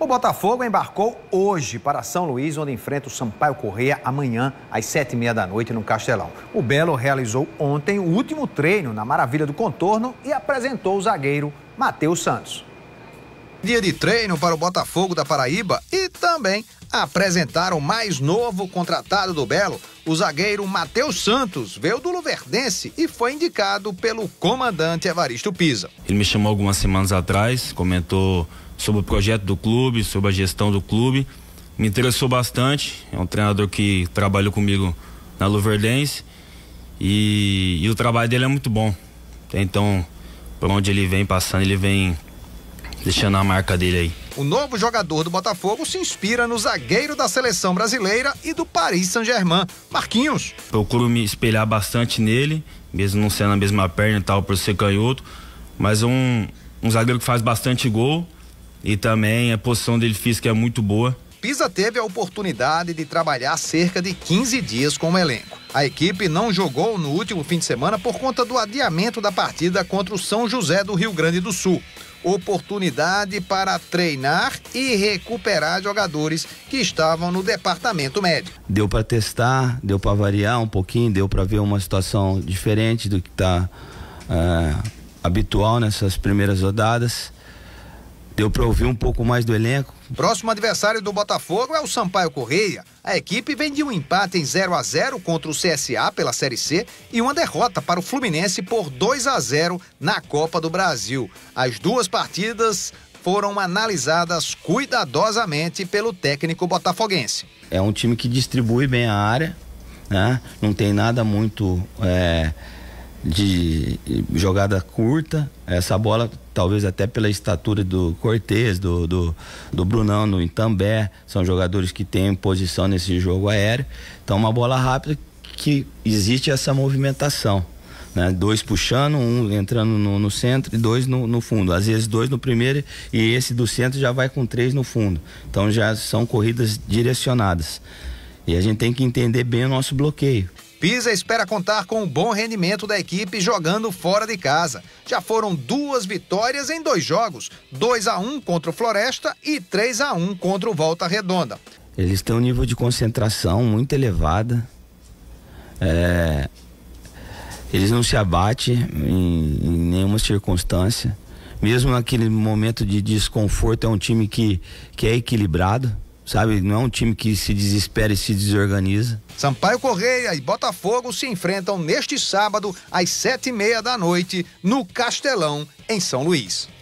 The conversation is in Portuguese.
O Botafogo embarcou hoje para São Luís, onde enfrenta o Sampaio Correia amanhã às sete e meia da noite no Castelão. O Belo realizou ontem o último treino na Maravilha do Contorno e apresentou o zagueiro Matheus Santos dia de treino para o Botafogo da Paraíba e também apresentaram o mais novo contratado do Belo, o zagueiro Matheus Santos, veio do Luverdense e foi indicado pelo comandante Evaristo Pisa. Ele me chamou algumas semanas atrás, comentou sobre o projeto do clube, sobre a gestão do clube. Me interessou bastante, é um treinador que trabalhou comigo na Luverdense e, e o trabalho dele é muito bom. Então, por onde ele vem passando, ele vem deixando a marca dele aí. O novo jogador do Botafogo se inspira no zagueiro da seleção brasileira e do Paris Saint-Germain, Marquinhos. Procuro me espelhar bastante nele, mesmo não sendo a mesma perna e tal, por ser canhoto, mas um, um zagueiro que faz bastante gol e também a posição dele física é muito boa. Pisa teve a oportunidade de trabalhar cerca de 15 dias com o elenco. A equipe não jogou no último fim de semana por conta do adiamento da partida contra o São José do Rio Grande do Sul. Oportunidade para treinar e recuperar jogadores que estavam no departamento médico. Deu para testar, deu para variar um pouquinho, deu para ver uma situação diferente do que está é, eh, habitual nessas primeiras rodadas. Deu para ouvir um pouco mais do elenco, Próximo adversário do Botafogo é o Sampaio Correia. A equipe vem de um empate em 0 a 0 contra o CSA pela Série C e uma derrota para o Fluminense por 2 a 0 na Copa do Brasil. As duas partidas foram analisadas cuidadosamente pelo técnico botafoguense. É um time que distribui bem a área, né? não tem nada muito é, de jogada curta. Essa bola talvez até pela estatura do Cortez, do, do, do Brunão, do Itambé, são jogadores que têm posição nesse jogo aéreo. Então, uma bola rápida que existe essa movimentação. Né? Dois puxando, um entrando no, no centro e dois no, no, fundo. Às vezes dois no primeiro e esse do centro já vai com três no fundo. Então já são corridas direcionadas. E a gente tem que entender bem o nosso bloqueio. Pisa espera contar com um bom rendimento da equipe jogando fora de casa. Já foram duas vitórias em dois jogos: 2 a 1 contra o Floresta e 3 a 1 contra o Volta Redonda. Eles têm um nível de concentração muito elevada. É... Eles não se abatem em, em nenhuma circunstância. Mesmo naquele momento de desconforto, é um time que, que é equilibrado sabe? Não é um time que se desespera e se desorganiza. Sampaio Correia e Botafogo se enfrentam neste sábado às sete e meia da noite no Castelão, em São Luís.